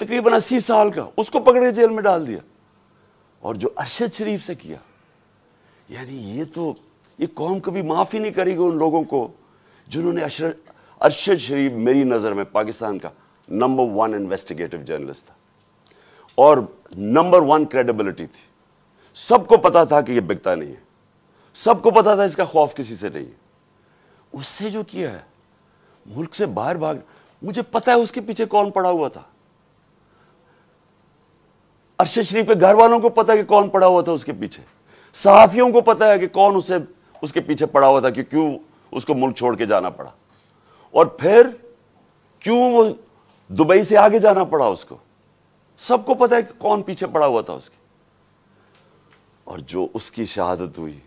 तकरीबन अस्सी साल का उसको पकड़ के जेल में डाल दिया और जो अरशद शरीफ से किया यानी ये तो ये कौम कभी ही नहीं करेगी उन लोगों को जिन्होंने अरशद शरीफ मेरी नज़र में पाकिस्तान का नंबर वन इन्वेस्टिगेटिव जर्नलिस्ट था और नंबर वन क्रेडिबिलिटी थी सबको पता था कि ये बिकता नहीं है सबको पता था इसका खौफ किसी से नहीं है उससे जो किया है मुल्क से बाहर भागना मुझे पता है उसके पीछे कौन पड़ा हुआ था अरशद शरीफ के घर वालों को पता है कि कौन पड़ा हुआ था उसके पीछे सहाफियों को पता है कि कौन उसे उसके पीछे पड़ा हुआ था कि क्यों उसको मुल्क छोड़ के जाना पड़ा और फिर क्यों वो दुबई से आगे जाना पड़ा उसको सबको पता है कि कौन पीछे पड़ा हुआ था उसके और जो उसकी शहादत हुई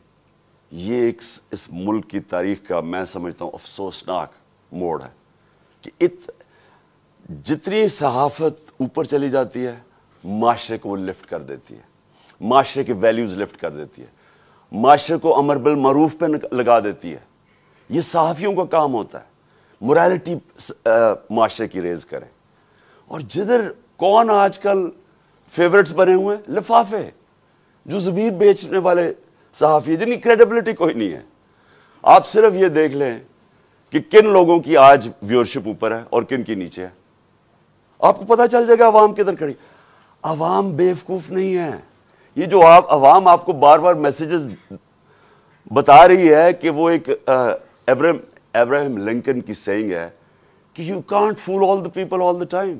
ये एक इस मुल्क की तारीख का मैं समझता हूं अफसोसनाक मोड़ है कि इत जितनी सहाफत ऊपर चली जाती है माशरे को वो लिफ्ट कर देती है माशरे के वैल्यूज़ लिफ्ट कर देती है माशरे को अमर बिल मरूफ पर लगा देती है ये सहाफ़ियों का काम होता है मोरालिटी माशरे की रेज करें और जिधर कौन आजकल फेवरेट्स बने हुए हैं लिफाफे जो ज़मीर बेचने वाले सहाफ़ी जिनकी क्रेडिबिलिटी कोई नहीं है आप सिर्फ ये देख लें कि किन लोगों की आज व्यूअरशिप ऊपर है और किन की नीचे है आपको पता चल जाएगा अवाम किधर खड़ी अवाम बेवकूफ नहीं है ये जो आप अवाम आपको बार बार मैसेजेस बता रही है कि वो एक एब्राहम एब्राहम लिंकन की सेइंग है कि you can't fool all the people all the time